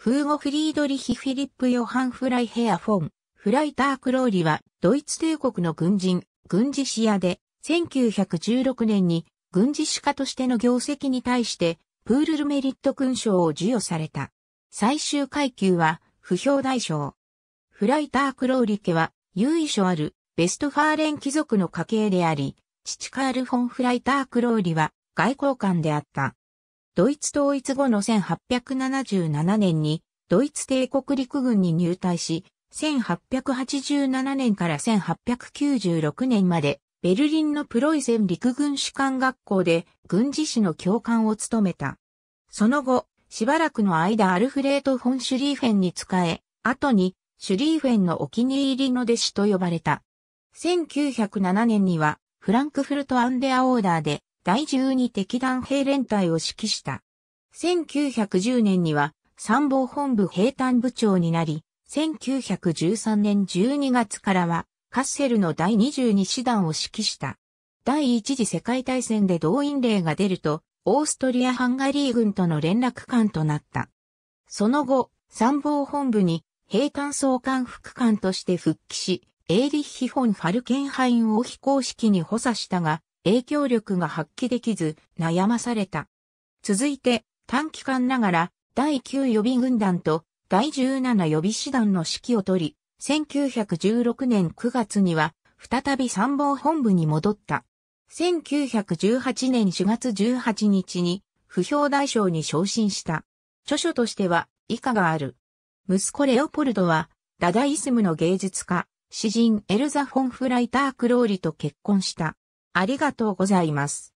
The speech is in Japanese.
フーゴ・フリードリヒ・フィリップ・ヨハン・フライヘア・フォン、フライター・クローリは、ドイツ帝国の軍人、軍事視野で、1916年に、軍事主家としての業績に対して、プールルメリット勲章を授与された。最終階級は、不評大賞。フライター・クローリ家は、由緒ある、ベストファーレン貴族の家系であり、父カール・フォン・フライター・クローリは、外交官であった。ドイツ統一後の1877年にドイツ帝国陸軍に入隊し、1887年から1896年までベルリンのプロイセン陸軍士官学校で軍事士の教官を務めた。その後、しばらくの間アルフレート・フォン・シュリーフェンに仕え、後にシュリーフェンのお気に入りの弟子と呼ばれた。1907年にはフランクフルト・アンデア・オーダーで第12敵団兵連隊を指揮した。1910年には参謀本部兵団部長になり、1913年12月からはカッセルの第22師団を指揮した。第一次世界大戦で動員令が出ると、オーストリア・ハンガリー軍との連絡官となった。その後、参謀本部に兵艦総監副官として復帰し、エーリッヒ・フォン・ファルケンハインを非公式に補佐したが、影響力が発揮できず悩まされた。続いて短期間ながら第9予備軍団と第17予備師団の指揮を取り、1916年9月には再び参謀本部に戻った。1918年4月18日に不評大将に昇進した。著書としては以下がある。息子レオポルドは、ダダイスムの芸術家、詩人エルザ・フォン・フライター・クローリと結婚した。ありがとうございます。